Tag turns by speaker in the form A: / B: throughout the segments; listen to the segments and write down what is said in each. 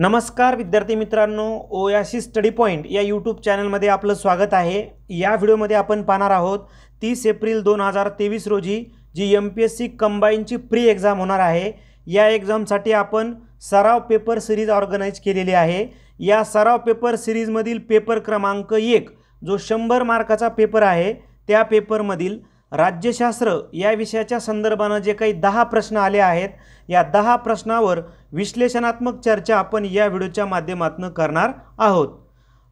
A: नमस्कार विद्यार्थी मित्रांनो ओयासी स्टडी पॉईंट या यूट्यूब चॅनलमध्ये आपलं स्वागत आहे या व्हिडिओमध्ये आपण पाहणार आहोत तीस एप्रिल दोन हजार तेवीस रोजी G M P S C कंबाईनची प्री एक्झाम होणार आहे या एक्झामसाठी आपण सराव पेपर सिरीज ऑर्गनाईज केलेली आहे या सराव पेपर सिरीजमधील पेपर क्रमांक एक जो शंभर मार्काचा पेपर आहे त्या पेपरमधील राज्यशास्त्र या विषयाच्या संदर्भानं जे काही दहा प्रश्न आले आहेत या दहा प्रश्नावर विश्लेषणात्मक चर्चा आपण या व्हिडिओच्या माध्यमातून करणार आहोत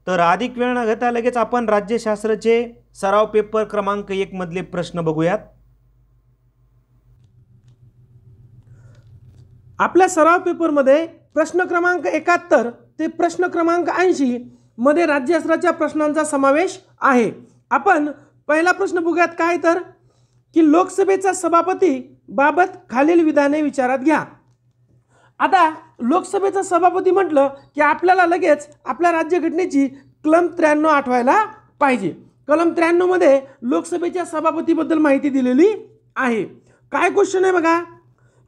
A: तर अधिक वेळ न घेता लगेच आपण राज्यशास्त्राचे सराव पेपर क्रमांक मधले प्रश्न बघूयात आपल्या सराव पेपरमध्ये प्रश्न क्रमांक एकाहत्तर ते प्रश्न क्रमांक ऐंशी मध्ये राज्यशास्त्राच्या प्रश्नांचा समावेश आहे आपण पहिला प्रश्न बघूयात काय तर की लोकसभेचा सभापती बाबत खालील विधाने विचारात घ्या आता लोकसभेचा सभापती म्हटलं की आपल्याला लगेच आपल्या राज्यघटनेची कलम त्र्याण्णव आठवायला पाहिजे कलम त्र्याण्णवमध्ये लोकसभेच्या सभापतीबद्दल माहिती दिलेली आहे काय क्वेश्चन आहे बघा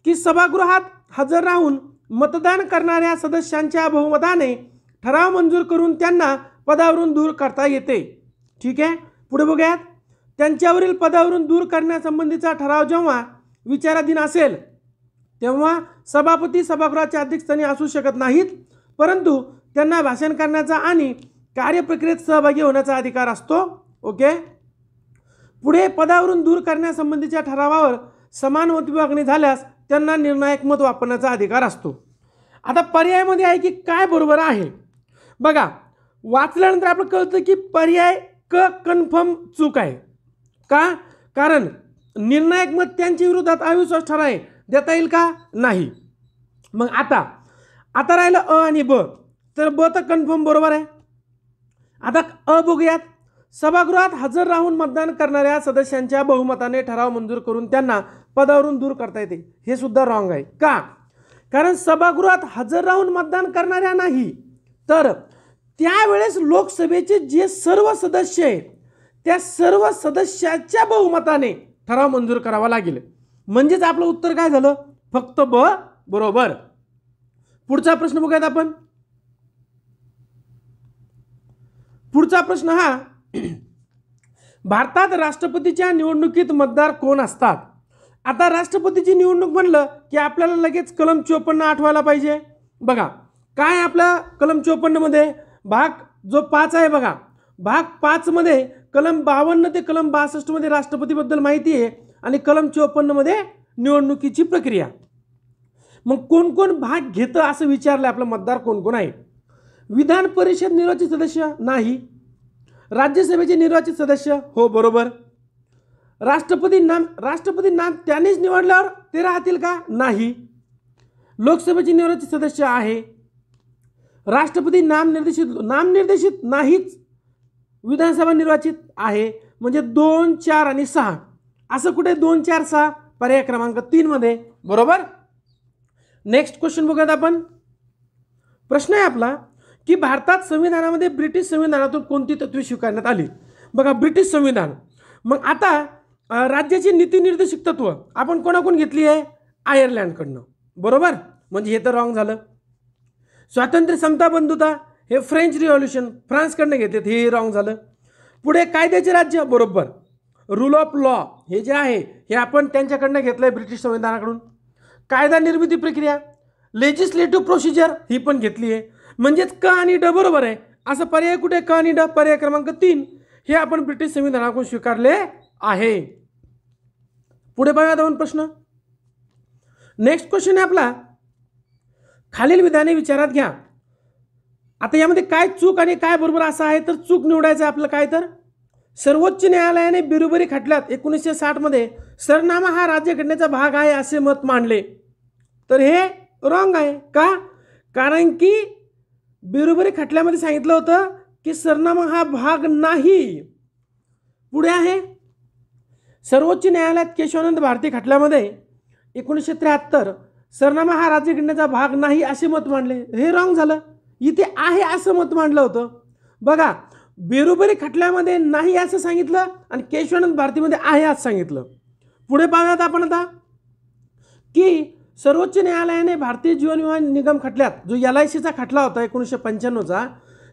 A: की सभागृहात हजर राहून मतदान करणाऱ्या सदस्यांच्या बहुमताने ठराव मंजूर करून त्यांना पदावरून दूर करता येते ठीक आहे पुढे बघूयात त्यांच्यावरील पदावरून दूर करण्यासंबंधीचा ठराव जेव्हा विचाराधीन असेल तेव्हा सभापती सभागृहाच्या अध्यक्षस्थानी असू शकत नाहीत परंतु त्यांना भाषण करण्याचा आणि कार्यप्रक्रियेत सहभागी होण्याचा अधिकार असतो ओके पुढे पदावरून दूर करण्यासंबंधीच्या ठरावावर समान विभागणी झाल्यास त्यांना निर्णायक मत वापरण्याचा अधिकार असतो आता पर्यायमध्ये आहे की काय बरोबर आहे बघा वाचल्यानंतर आपण कळतं की पर्याय क कन्फर्म चूक आहे का कारण निर्णायक मत त्यांच्या विरोधात अविश्वास ठराय आहे देता येईल का नाही मग आता आता राहिलं अ आणि ब तर ब तर कन्फर्म बरोबर आहे आता अ बघूयात सभागृहात हजर राहून मतदान करणाऱ्या सदस्यांच्या बहुमताने ठराव मंजूर करून त्यांना पदावरून दूर करता येते हे सुद्धा रॉंग आहे का कारण सभागृहात हजर राहून मतदान करणाऱ्या नाही तर त्यावेळेस लोकसभेचे जे सर्व सदस्य आहेत त्या सर्व सदस्याच्या बहुमताने ठराव मंजूर करावा लागेल म्हणजेच आपलं उत्तर काय झालं फक्त ब बरोबर पुढचा प्रश्न बघूयात आपण पुढचा प्रश्न हा भारतात राष्ट्रपतीच्या निवडणुकीत मतदार कोण असतात आता राष्ट्रपतीची निवडणूक म्हणलं की आपल्याला लगेच कलम चोपन्न आठवायला पाहिजे बघा काय आपलं कलम मध्ये भाग जो पाच आहे बघा भाग पाचमध्ये कलम बावन्न ते कलम बासष्टमध्ये राष्ट्रपतीबद्दल माहिती आहे आणि कलम चोपन्नमध्ये निवडणुकीची प्रक्रिया मग कोण कोण भाग घेतं असं विचारलं आपला मतदार कोण कोण आहे विधान परिषद निर्वाचित सदस्य नाही राज्यसभेचे निर्वाचित सदस्य हो बरोबर राष्ट्रपती नाम राष्ट्रपती नाम त्यांनीच निवडल्यावर ते राहतील का नाही लोकसभेचे निर्वाचित सदस्य आहे राष्ट्रपती नामनिर्देशित नामनिर्देशित नाहीच विधानसभा निर्वाचित आहे म्हणजे दोन चार आणि सहा असं कुठे दोन चार सहा पर्याय क्रमांक तीनमध्ये बरोबर नेक्स्ट क्वेश्चन बघूयात आपण प्रश्न आहे आपला की भारतात संविधानामध्ये ब्रिटिश संविधानातून कोणती तत्वे स्वीकारण्यात आली बघा ब्रिटिश संविधान मग आता राज्याची नीतीनिर्देशक तत्व आपण कोणाकडून घेतली आहे आयर्लंडकडनं बरोबर म्हणजे हे तर रॉंग झालं स्वातंत्र्य समता बंधुता हे फ्रेंच रिव्हॉल्युशन फ्रान्सकडनं घेतलेत हे रॉंग झालं पुढे कायद्याचे राज्य बरोबर रूल ऑफ लॉ हे जे आहे हे आपण त्यांच्याकडनं घेतलं आहे ब्रिटिश संविधानाकडून कायदा निर्मिती प्रक्रिया लेजिस्लेटिव्ह प्रोसिजर ही पण घेतली आहे म्हणजेच क आणि ड बरोबर आहे असं पर्याय कुठे क आणि ड पर्याय क्रमांक तीन हे आपण ब्रिटिश संविधानाकडून स्वीकारले आहे पुढे बघा दोन प्रश्न नेक्स्ट क्वेश्चन आहे आपला खालील विधाने विचारात घ्या आता यामध्ये काय चूक आणि काय बरोबर असं आहे तर चूक निवडायचं आपलं काय तर सर्वोच्च न्यायालयाने बिरुबरी खटल्यात एकोणीसशे साठमध्ये सरनामा हा राज्यघटनेचा भाग आहे असे मत मांडले तर हे रॉंग आहे का कारण की बिरुबरी खटल्यामध्ये सांगितलं होतं की सरनामा हा भाग नाही पुढे आहे सर्वोच्च न्यायालयात केशवानंद भारती खटल्यामध्ये एकोणीसशे त्र्याहत्तर सरनामा हा राज्यघटनेचा भाग नाही असे मत मांडले हे रॉंग झालं इथे आहे असं मत मांडलं होतं बघा बेरोबरी खटल्यामध्ये नाही असं सांगितलं आणि केशवानंद भारतीमध्ये आहे असं सांगितलं पुढे पाहूयात आपण आता की सर्वोच्च न्यायालयाने भारतीय जीवन विमा निगम खटल्यात जो एल आय सीचा खटला होता एकोणीसशे पंच्याण्णवचा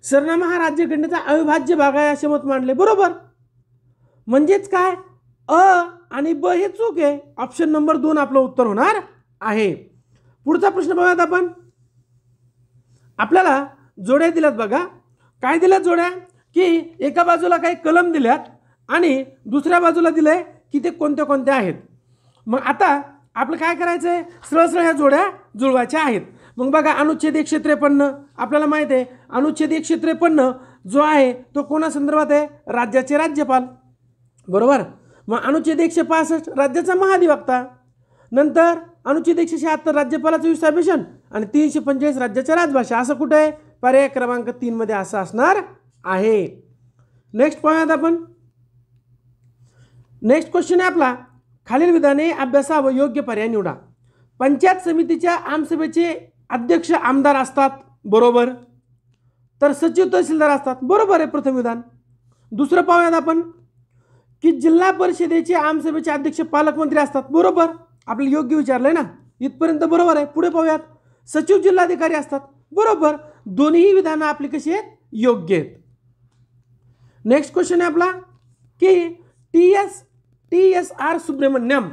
A: सरनामा हा राज्यघटनेचा अविभाज्य भाग आहे असे मत मांडले बरोबर म्हणजेच काय अ आणि ब हे चूक आहे ऑप्शन नंबर दोन आपलं उत्तर होणार आहे पुढचा प्रश्न बघूयात आपण आपल्याला जोड्या दिल्यात बघा काय दिल्यात जोड्या की एका बाजूला काही कलम दिल्यात आणि दुसऱ्या बाजूला दिलं आहे की ते कोणत्या कोणत्या आहेत मग आता आपलं काय करायचं आहे सरळसळ ह्या जोड्या जुळवायच्या आहेत मग बघा अनुच्छेद एकशे त्रेपन्न आपल्याला माहीत आहे अनुच्छेद एकशे त्रेपन्न जो आहे तो कोणासंदर्भात आहे राज्याचे राज्यपाल बरोबर मग अनुच्छेद एकशे पासष्ट राज्याचा महाधिवक्ता नंतर अनुच्छेद एकशे शहात्तर राज्यपालाचं विसाभिषण आणि तीनशे पंचेचाळीस राज्याच्या राजभाषा असं कुठं आहे पर्याय क्रमांक तीनमध्ये असं असणार आहे नेक्स्ट पाहूयात आपण नेक्स्ट क्वेश्चन आहे आपला खालील विधाने अभ्यासावं योग्य पर्याय निवडा पंचायत समितीच्या आमसभेचे अध्यक्ष आमदार असतात बरोबर तर सचिव तहसीलदार असतात बरोबर आहे प्रथम विधान दुसरं पाहूयात आपण की जिल्हा परिषदेचे आमसभेचे अध्यक्ष पालकमंत्री असतात बरोबर आपलं योग्य विचारलं आहे ना इथपर्यंत बरोबर आहे पुढे पाहूयात सचिव जिल्हाधिकारी असतात बरोबर दोन्ही विधानं आपली कशी आहेत योग्य आहेत नेक्स्ट क्वेश्चन आहे आपला की T S T S R Subramaniam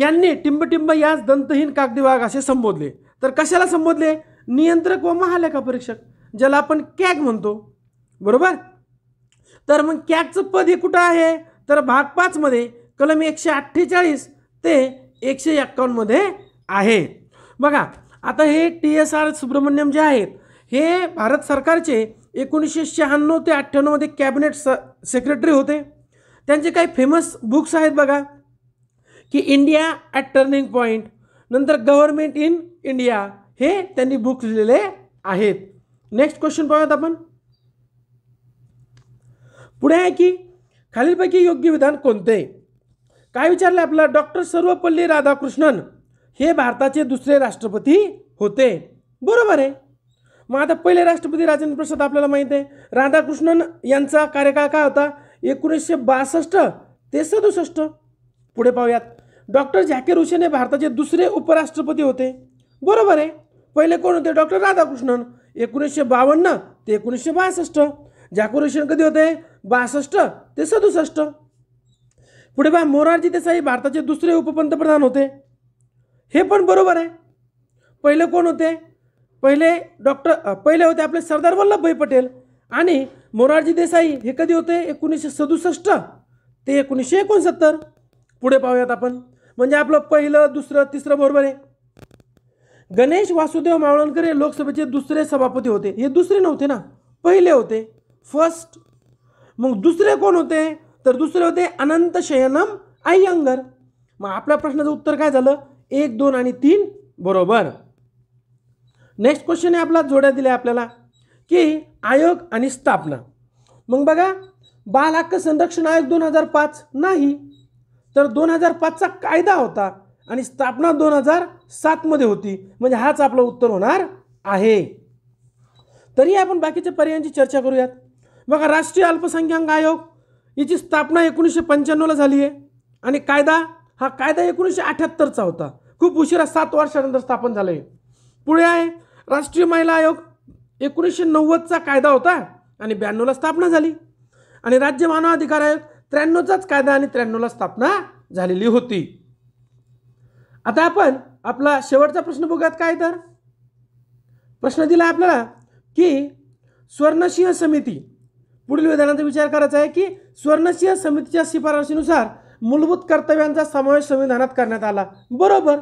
A: यांनी टिंबटिंब यास दंतहीन कागदी वाघ असे संबोधले तर कशाला संबोधले नियंत्रक व महालेखा परीक्षक ज्याला आपण कॅग म्हणतो बरोबर तर मग कॅगचं पद हे कुठं आहे तर भाग पाचमध्ये कलम एकशे अठ्ठेचाळीस ते एकशे एक्कावन्नमध्ये आहे बघा आता हे टी एस आर सुब्रमण्यम जे आहेत हे भारत सरकारचे एकोणीसशे शहाण्णव ते अठ्ठ्याण्णवमध्ये कॅबिनेट स सेक्रेटरी होते त्यांचे काही फेमस बुक्स आहेत बघा की इंडिया ॲट टर्निंग पॉईंट नंतर गव्हर्मेंट इन इंडिया हे त्यांनी बुक्स लिहिलेले आहेत नेक्स्ट क्वेश्चन पाहूयात आपण पुढे आहे की खालीलपैकी योग्य विधान कोणते काय विचारलं आपला डॉक्टर सर्वपल्ली राधाकृष्णन हे भारताचे दुसरे राष्ट्रपती होते बरोबर आहे मग आता पहिले राष्ट्रपती राजेंद्र प्रसाद आपल्याला माहीत आहे राधाकृष्णन यांचा कार्यकाळ काय होता एकोणीसशे बासष्ट ते सदुसष्ट पुढे पाहूयात डॉक्टर झाकीर हुसेन हे भारताचे दुसरे उपराष्ट्रपती होते बरोबर आहे पहिले कोण होते डॉक्टर राधाकृष्णन एकोणीसशे बावन्न ते एकोणीसशे बासष्ट झाकीर हुसेन कधी होते बासष्ट ते सदुसष्ट पुढे बा मोरारजी देसाई भारताचे दुसरे उपपंतप्रधान होते हे पण बरोबर आहे पहिले कोण होते पहिले डॉक्टर पहिले होते आपले सरदार वल्लभभाई पटेल आणि मोरारजी देसाई हे कधी होते एकोणीसशे सदुसष्ट ते एकोणीसशे एकोणसत्तर पुढे पाहूयात आपण म्हणजे आपलं पहिलं दुसरं तिसरं बरोबर आहे गणेश वासुदेव मावळणकर हे लोकसभेचे दुसरे सभापती होते हे दुसरे नव्हते ना पहिले होते फर्स्ट मग दुसरे कोण होते तर दुसरे होते अनंत शयनम अंगर मग आपल्या प्रश्नाचं उत्तर काय झालं एक दोन आणि तीन बरोबर नेक्स्ट क्वेश्चन आहे आपला जोड्या दिल्या आपल्याला की आयोग आणि स्थापना मग बघा बाल हक्क संरक्षण आयोग दोन हजार पाच नाही तर दोन हजार पाचचा कायदा होता आणि स्थापना दोन हजार सातमध्ये होती म्हणजे हाच आपलं उत्तर होणार आहे तरी आपण बाकीच्या पर्यायांची चर्चा करूयात बघा राष्ट्रीय अल्पसंख्याक आयोग याची स्थापना एकोणीसशे पंच्याण्णवला झाली आहे आणि कायदा हा कायदा एकोणीसशे अठ्याहत्तरचा होता खूप उशिरा सात वर्षानंतर स्थापन झालं आहे पुढे आहे राष्ट्रीय महिला आयोग एकोणीसशे नव्वदचा कायदा होता आणि ब्याण्णवला स्थापना झाली आणि राज्य मानवाधिकार आयोग त्र्याण्णवचाच कायदा आणि त्र्याण्णवला स्थापना झालेली होती आता आपण आपला शेवटचा प्रश्न बघूयात काय तर प्रश्न दिला आपल्याला की स्वर्णसिंह समिती पुढील विधानाचा विचार करायचा आहे की स्वर्णसिंह समितीच्या शिफारशीनुसार मूलभूत कर्तव्यांचा समावेश संविधानात करण्यात आला बरोबर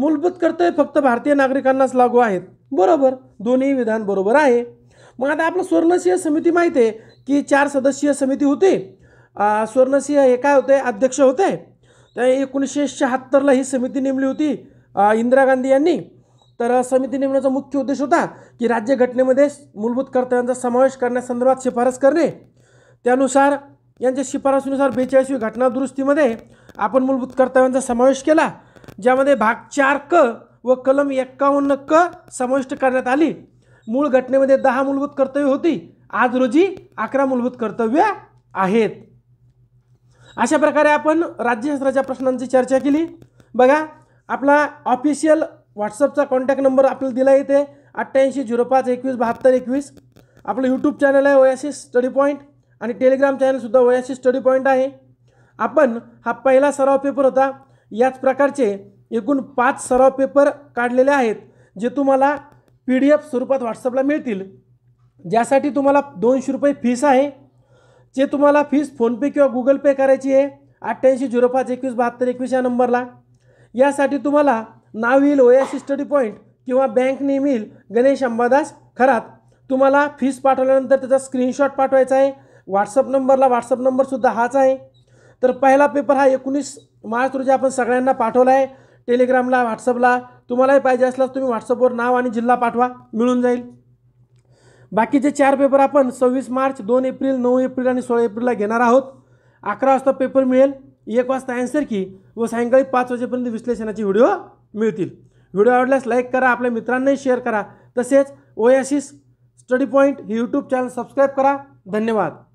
A: मूलभूत कर्तव्य फक्त भारतीय नागरिकांनाच लागू आहेत बरोबर दोन्ही विधान बरोबर आहे मग आता आपलं स्वर्णसिंह समिती माहीत आहे की चार सदस्यीय समिती होती स्वर्णसिंह हे काय होते अध्यक्ष होते त्या एकोणीसशे शहात्तरला ही समिती नेमली होती इंदिरा गांधी यांनी तर समिती नेमण्याचा मुख्य उद्देश होता की राज्यघटनेमध्ये मूलभूत कर्तव्यांचा समावेश करण्यासंदर्भात शिफारस करणे त्यानुसार यांच्या शिफारसीनुसार बेचाळीसवी घटनादुरुस्तीमध्ये आपण मूलभूत कर्तव्यांचा समावेश केला ज्यामध्ये भाग चार क व कलम एक्कावन्न क समाविष्ट करण्यात आली मूळ घटनेमध्ये दहा मूलभूत कर्तव्य होती आज रोजी अकरा मूलभूत कर्तव्य आहेत अशा प्रकारे आपण राज्यशास्त्राच्या प्रश्नांची चर्चा केली बघा आपला ऑफिशियल व्हॉट्सअपचा कॉन्टॅक्ट नंबर आपल्याला दिला येते अठ्ठ्याऐंशी झिरो पाच एकवीस बहात्तर एकवीस आपलं यूट्यूब चॅनल आहे ओयासी स्टडी पॉईंट आणि टेलिग्राम चॅनलसुद्धा ओयासी स्टडी पॉईंट आहे आपण हा पहिला सराव पेपर होता याच प्रकारचे एकूण पाच सराव पेपर काढलेले आहेत जे तुम्हाला पी डी एफ स्वरूपात व्हॉट्सअपला मिळतील ज्यासाठी तुम्हाला दोनशे रुपये फीस आहे जे तुम्हाला फीस फोनपे किंवा गुगल पे करायची आहे अठ्ठ्याऐंशी झिरो पाच एकवीस बहात्तर एकवीस या नंबरला यासाठी तुम्हाला नाव येईल ओयासी स्टडी पॉईंट किंवा बँक नेम येईल गणेश अंबादास खरात तुम्हाला फीस पाठवल्यानंतर त्याचा स्क्रीनशॉट पाठवायचा आहे व्हॉट्सअप नंबरला व्हॉट्सअप नंबरसुद्धा हाच आहे तर पहिला पेपर हा एकोणीस मार्च रोजी आपण सगळ्यांना पाठवला आहे टेलिग्रामला व्हॉट्सअपला तुम्हालाही पाहिजे असल्यास तुम्ही व्हॉट्सअपवर नाव आणि जिल्हा पाठवा मिळून जाईल बाकीचे चार पेपर आपण सव्वीस मार्च दोन एप्रिल नऊ एप्रिल आणि सोळा एप्रिलला घेणार आहोत अकरा वाजता पेपर मिळेल एक वाजता अँसर की व सायंकाळी पाच वाजेपर्यंत विश्लेषणाचे व्हिडिओ मिळतील व्हिडिओ आवडल्यास लाईक करा आपल्या मित्रांनाही शेअर करा तसेच ओयासिस स्टडी पॉईंट हे यूट्यूब चॅनल सबस्क्राईब करा धन्यवाद